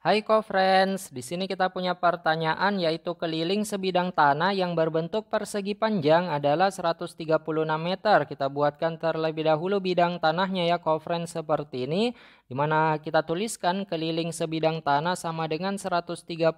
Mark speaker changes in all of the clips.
Speaker 1: Hai co-friends, di sini kita punya pertanyaan yaitu keliling sebidang tanah yang berbentuk persegi panjang adalah 136 meter. Kita buatkan terlebih dahulu bidang tanahnya ya co-friends seperti ini. Dimana kita tuliskan keliling sebidang tanah sama dengan 136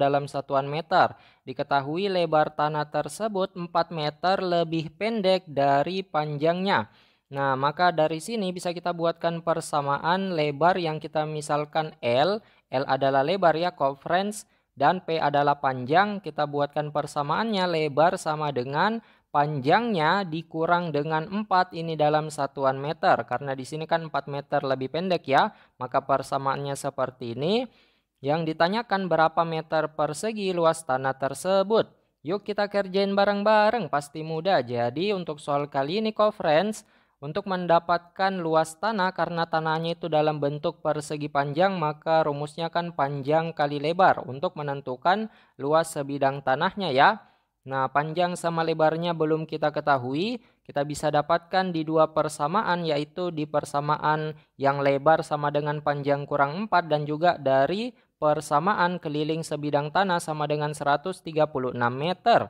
Speaker 1: dalam satuan meter. Diketahui lebar tanah tersebut 4 meter lebih pendek dari panjangnya. Nah, maka dari sini bisa kita buatkan persamaan lebar yang kita misalkan L L adalah lebar ya, conference, dan P adalah panjang. Kita buatkan persamaannya, lebar sama dengan panjangnya dikurang dengan 4 ini dalam satuan meter. Karena di sini kan 4 meter lebih pendek ya, maka persamaannya seperti ini. Yang ditanyakan berapa meter persegi luas tanah tersebut. Yuk kita kerjain bareng-bareng, pasti mudah. Jadi untuk soal kali ini, conference, friends, untuk mendapatkan luas tanah karena tanahnya itu dalam bentuk persegi panjang maka rumusnya kan panjang kali lebar untuk menentukan luas sebidang tanahnya ya. Nah panjang sama lebarnya belum kita ketahui kita bisa dapatkan di dua persamaan yaitu di persamaan yang lebar sama dengan panjang kurang 4 dan juga dari persamaan keliling sebidang tanah sama dengan 136 meter.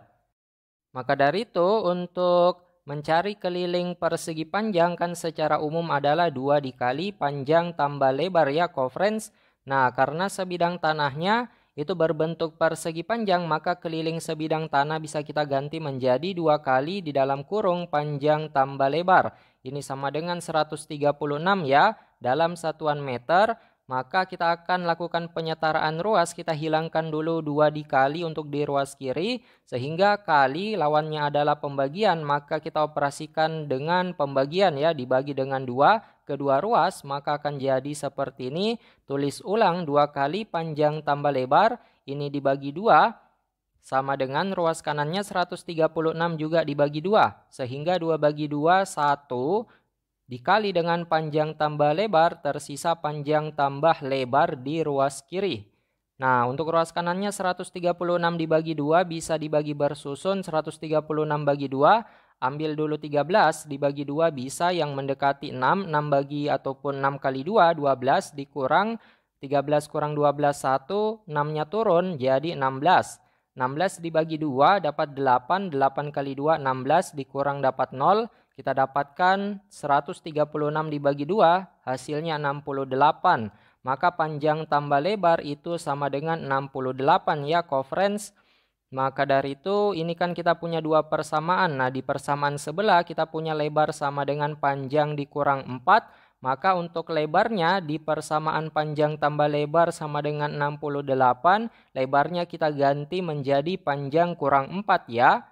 Speaker 1: Maka dari itu untuk Mencari keliling persegi panjang kan secara umum adalah dua dikali panjang tambah lebar ya conference. Nah, karena sebidang tanahnya itu berbentuk persegi panjang, maka keliling sebidang tanah bisa kita ganti menjadi dua kali di dalam kurung panjang tambah lebar. Ini sama dengan 136 ya dalam satuan meter maka kita akan lakukan penyetaraan ruas. Kita hilangkan dulu dua dikali untuk di ruas kiri, sehingga kali lawannya adalah pembagian, maka kita operasikan dengan pembagian ya, dibagi dengan dua kedua ruas, maka akan jadi seperti ini. Tulis ulang dua kali panjang tambah lebar, ini dibagi dua, sama dengan ruas kanannya 136 juga dibagi dua, sehingga dua bagi dua satu dikali dengan panjang tambah lebar tersisa panjang tambah lebar di ruas kiri. Nah, untuk ruas kanannya 136 dibagi 2 bisa dibagi bersusun 136 bagi 2, ambil dulu 13 dibagi 2 bisa yang mendekati 6, 6 bagi ataupun 6 kali 2 12 dikurang 13 kurang 12 1, 6-nya turun jadi 16. 16 dibagi 2 dapat 8, 8 kali 2 16 dikurang dapat 0 kita dapatkan 136 dibagi 2, hasilnya 68. Maka panjang tambah lebar itu sama dengan 68 ya kofrens Maka dari itu ini kan kita punya dua persamaan. Nah di persamaan sebelah kita punya lebar sama dengan panjang dikurang 4. Maka untuk lebarnya di persamaan panjang tambah lebar sama dengan 68. Lebarnya kita ganti menjadi panjang kurang 4 ya.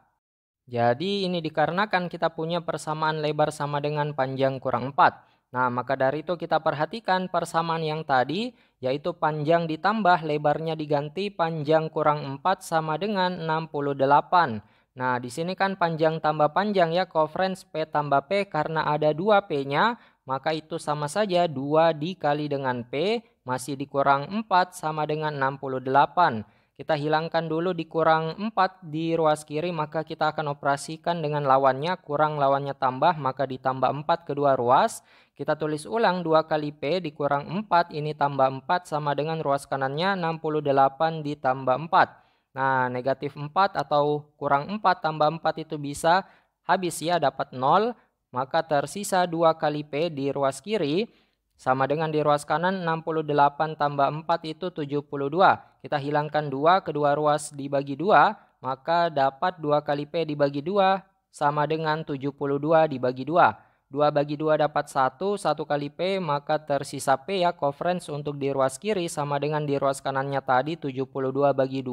Speaker 1: Jadi ini dikarenakan kita punya persamaan lebar sama dengan panjang kurang 4. Nah, maka dari itu kita perhatikan persamaan yang tadi, yaitu panjang ditambah lebarnya diganti panjang kurang 4 sama dengan 68. Nah, di sini kan panjang tambah panjang ya, coverage P tambah P karena ada 2P-nya, maka itu sama saja 2 dikali dengan P, masih dikurang 4 sama dengan 68. Kita hilangkan dulu di kurang 4 di ruas kiri, maka kita akan operasikan dengan lawannya. Kurang lawannya tambah, maka ditambah 4 kedua ruas. Kita tulis ulang 2 kali P dikurang 4, ini tambah 4 sama dengan ruas kanannya 68 ditambah 4. Nah, negatif 4 atau kurang 4 tambah 4 itu bisa habis ya, dapat 0. Maka tersisa 2 kali P di ruas kiri sama dengan di ruas kanan 68 tambah 4 itu 72. Kita hilangkan 2, kedua ruas dibagi 2, maka dapat 2 kali P dibagi 2 sama dengan 72 dibagi 2. 2 bagi 2 dapat 1, 1 kali P maka tersisa P ya. Coverance untuk di ruas kiri sama dengan di ruas kanannya tadi 72 bagi 2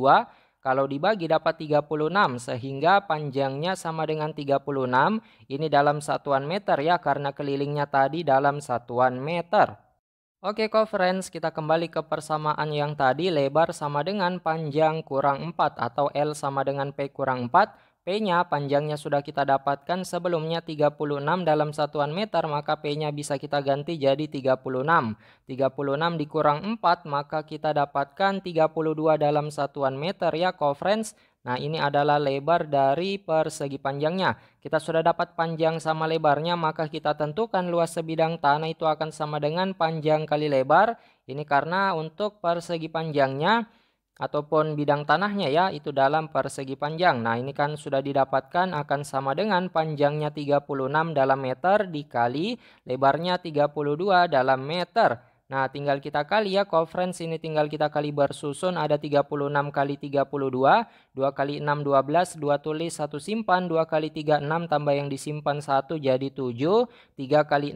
Speaker 1: kalau dibagi dapat 36 sehingga panjangnya sama dengan 36. Ini dalam satuan meter ya karena kelilingnya tadi dalam satuan meter. Oke kok friends, kita kembali ke persamaan yang tadi lebar sama dengan panjang kurang 4 atau L sama dengan P kurang 4. P-nya panjangnya sudah kita dapatkan sebelumnya 36 dalam satuan meter, maka P-nya bisa kita ganti jadi 36. 36 dikurang 4, maka kita dapatkan 32 dalam satuan meter ya, friends. Nah, ini adalah lebar dari persegi panjangnya. Kita sudah dapat panjang sama lebarnya, maka kita tentukan luas sebidang tanah itu akan sama dengan panjang kali lebar. Ini karena untuk persegi panjangnya ataupun bidang tanahnya ya itu dalam persegi panjang. Nah, ini kan sudah didapatkan akan sama dengan panjangnya 36 dalam meter dikali lebarnya 32 dalam meter. Nah, tinggal kita kali ya, conference ini tinggal kita kali bersusun ada 36 kali 32, 2 kali 6 12, 2 tulis 1 simpan, 2 kali 3 6 tambah yang disimpan 1 jadi 7, 3 kali 6 18,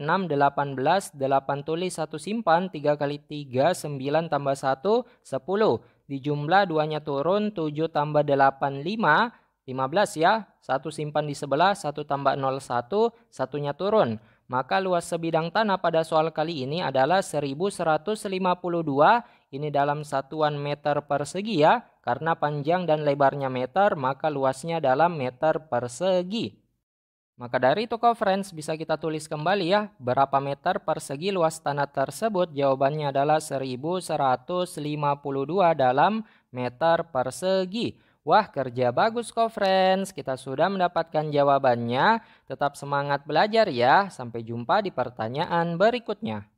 Speaker 1: 8 tulis 1 simpan, 3 kali 3 9 tambah 1 10. Di jumlah duanya turun 7 tambah 8 5 15 ya satu simpan di sebelah satu tambah 0 1 satunya turun maka luas sebidang tanah pada soal kali ini adalah 1152 ini dalam satuan meter persegi ya karena panjang dan lebarnya meter maka luasnya dalam meter persegi maka dari itu conference bisa kita tulis kembali ya, berapa meter persegi luas tanah tersebut? Jawabannya adalah 1152 dalam meter persegi. Wah kerja bagus kok friends, kita sudah mendapatkan jawabannya. Tetap semangat belajar ya, sampai jumpa di pertanyaan berikutnya.